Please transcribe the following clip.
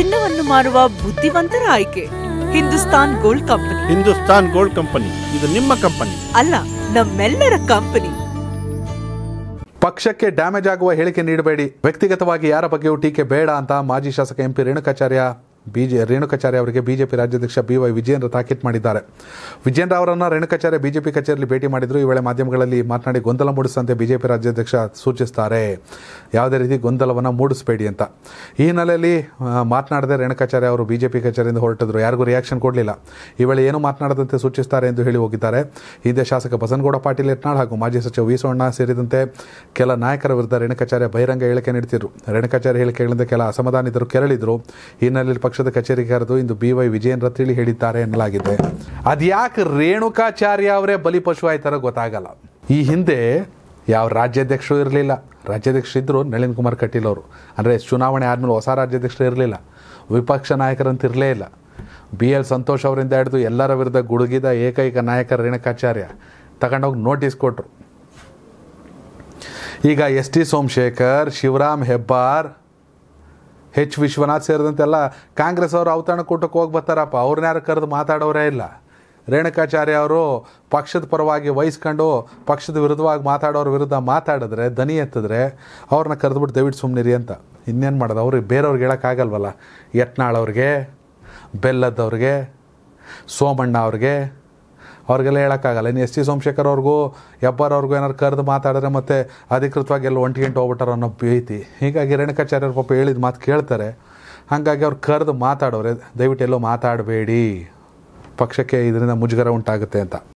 ಚಿನ್ನವನ್ನು ಮಾರುವ ಬುದ್ಧಿವಂತರ ಆಯ್ಕೆ Hindustan gold company Hindustan gold company ಇದು ನಿಮ್ಮ ಕಂಪನಿ ಅಲ್ಲ ನಮ್ಮೆಲ್ಲರ ಕಂಪನಿ ಪಕ್ಷಕ್ಕೆ ಡ್ಯಾಮೇಜ್ ಆಗುವ ಹೇಳಿಕೆ ನೀಡಬೇಡಿ ವ್ಯಕ್ತಿಗತವಾಗಿ ಯಾರ ಬಗ್ಗೆಯೂ ಟೀಕೆ ಬೇಡ ಅಂತ ಮಾಜಿ ಶಾಸಕ ಎಂಪಿ ರೇಣುಕಾಚಾರ್ಯ ಬಿಜೆ ರೇಣುಕಾಚಾರ್ಯ ಅವರಿಗೆ ಬಿಜೆಪಿ ರಾಜ್ಯಾಧ್ಯಕ್ಷ ಬಿ ವೈ ವಿಜೇಂದ್ರ ತಾಕೀತ್ ಮಾಡಿದ್ದಾರೆ ವಿಜೇಂದ್ರ ಅವರನ್ನು ರೇಣುಕಾಚಾರ್ಯ ಬಿಜೆಪಿ ಕಚೇರಿಯಲ್ಲಿ ಭೇಟಿ ಮಾಡಿದ್ರು ಈ ವೇಳೆ ಮಾಧ್ಯಮಗಳಲ್ಲಿ ಮಾತನಾಡಿ ಗೊಂದಲ ಮೂಡಿಸುವಂತೆ ಬಿಜೆಪಿ ರಾಜ್ಯಾಧ್ಯಕ್ಷ ಸೂಚಿಸುತ್ತಾರೆ ಯಾವುದೇ ರೀತಿ ಗೊಂದಲವನ್ನು ಮೂಡಿಸಬೇಡಿ ಅಂತ ಈ ಹಿನ್ನೆಲೆಯಲ್ಲಿ ಮಾತನಾಡದೆ ರೇಣುಕಾಚಾರ್ಯ ಅವರು ಬಿಜೆಪಿ ಕಚೇರಿಯಿಂದ ಹೊರಟಿದ್ರು ಯಾರಿಗೂ ರಿಯಾಕ್ಷನ್ ಕೊಡಲಿಲ್ಲ ಈ ವೇಳೆ ಏನು ಮಾತನಾಡದಂತೆ ಸೂಚಿಸುತ್ತಾರೆ ಎಂದು ಹೇಳಿ ಹೋಗಿದ್ದಾರೆ ಹಿಂದೆ ಶಾಸಕ ಬಸನಗೌಡ ಪಾಟೀಲ್ ಯತ್ನಾಳ್ ಹಾಗೂ ಮಾಜಿ ಸಚಿವ ವಿ ಸೋಣ್ಣ ಸೇರಿದಂತೆ ಕೆಲ ನಾಯಕರ ವಿರುದ್ಧ ರೇಣುಕಾಚಾರ್ಯ ಬಹಿರಂಗ ಹೇಳಿಕೆ ನೀಡುತ್ತಿದ್ದರು ರೇಣುಕಾಚಾರ್ಯ ಹೇಳಿಕೆಗಳಿಂದ ಕೆಲ ಅಸಮಾಧಾನಿತರು ಕೆರಳಿದ್ರು ಹಿನ್ನೆಲೆಯಲ್ಲಿ ಪಕ್ಷದ ಕಚೇರಿ ಕರೆದು ಇಂದು ಬಿ ವೈ ವಿಜಯೇಂದ್ರ ತಿಳಿ ಹೇಳಿದ್ದಾರೆ ಎನ್ನಲಾಗಿದೆ ಅದ್ಯಾಕೆ ರೇಣುಕಾಚಾರ್ಯ ಅವರೇ ಬಲಿಪಶು ಆಯ್ತಾರ ಗೊತ್ತಾಗಲ್ಲ ಈ ಹಿಂದೆ ಯಾವ ರಾಜ್ಯಾಧ್ಯಕ್ಷರು ಇರಲಿಲ್ಲ ಇದ್ರು ನಳಿನ್ ಕುಮಾರ್ ಕಟೀಲ್ ಅವರು ಅಂದರೆ ಚುನಾವಣೆ ಆದಮೇಲೆ ಹೊಸ ರಾಜ್ಯಾಧ್ಯಕ್ಷರು ಇರಲಿಲ್ಲ ವಿಪಕ್ಷ ನಾಯಕರಂತ ಇರಲೇ ಇಲ್ಲ ಬಿ ಎಲ್ ಸಂತೋಷ್ ಅವರಿಂದ ಹಿಡಿದು ಎಲ್ಲರ ವಿರುದ್ಧ ಗುಡುಗಿದ ಏಕೈಕ ನಾಯಕ ರೇಣುಕಾಚಾರ್ಯ ತಗೊಂಡೋಗಿ ನೋಟಿಸ್ ಕೊಟ್ಟರು ಈಗ S T Somashekar Shivaram Hebbar H Vishwanath ಸೇರಿದಂತೆ ಎಲ್ಲ ಕಾಂಗ್ರೆಸ್ ಅವರು ಕೂಟಕ್ಕೆ ಹೋಗಿ ಬರ್ತಾರಪ್ಪ ಅವ್ರನ್ನ ಯಾರು ಕರೆದು ಮಾತಾಡೋರೇ ಇಲ್ಲ ರೇಣುಕಾಚಾರ್ಯ ಅವರು ಪಕ್ಷದ ಪರವಾಗಿ ವಹಿಸ್ಕೊಂಡು ಪಕ್ಷದ ವಿರುದ್ಧವಾಗಿ ಮಾತಾಡೋರ ವಿರುದ್ಧ ಮಾತಾಡಿದ್ರೆ ದನಿ ಎತ್ತಿದ್ರೆ ಅವ್ರನ್ನ ಕರೆದ್ಬಿಟ್ಟು ದಯವಿಟ್ಟು ಸುಮ್ಮನಿರಿ ಅಂತ ಇನ್ನೇನು ಮಾಡೋದು ಅವ್ರಿಗೆ ಬೇರೆಯವ್ರಿಗೆ ಹೇಳೋಕ್ಕಾಗಲ್ವಲ್ಲ ಯತ್ನಾಳ್ ಅವ್ರಿಗೆ ಬೆಲ್ಲದವ್ರಿಗೆ ಸೋಮಣ್ಣ ಅವ್ರಿಗೆ ಅವ್ರಿಗೆಲ್ಲ ಹೇಳೋಕ್ಕಾಗಲ್ಲ ಇನ್ನು ಎಸ್ ಟಿ ಸೋಮಶೇಖರ್ ಅವ್ರಿಗೂ ಎಬ್ಬರ್ ಅವ್ರಿಗೂ ಏನಾರು ಕರೆದು ಮಾತಾಡಿದ್ರೆ ಮತ್ತೆ ಅಧಿಕೃತವಾಗಿ ಎಲ್ಲ ಒಂಟಿಗೆಂಟು ಹೋಗ್ಬಿಟ್ಟಾರ ಅನ್ನೋ ಭೀತಿ ಹೀಗಾಗಿ ರೇಣುಕಾಚಾರ್ಯರು ಪಾಪ ಹೇಳಿದ ಮಾತು ಕೇಳ್ತಾರೆ ಹಾಗಾಗಿ ಅವ್ರು ಕರೆದು ಮಾತಾಡೋರೆ ದಯವಿಟ್ಟು ಎಲ್ಲೋ ಮಾತಾಡಬೇಡಿ ಪಕ್ಷಕ್ಕೆ ಇದರಿಂದ ಮುಜುಗರ ಉಂಟಾಗುತ್ತೆ ಅಂತ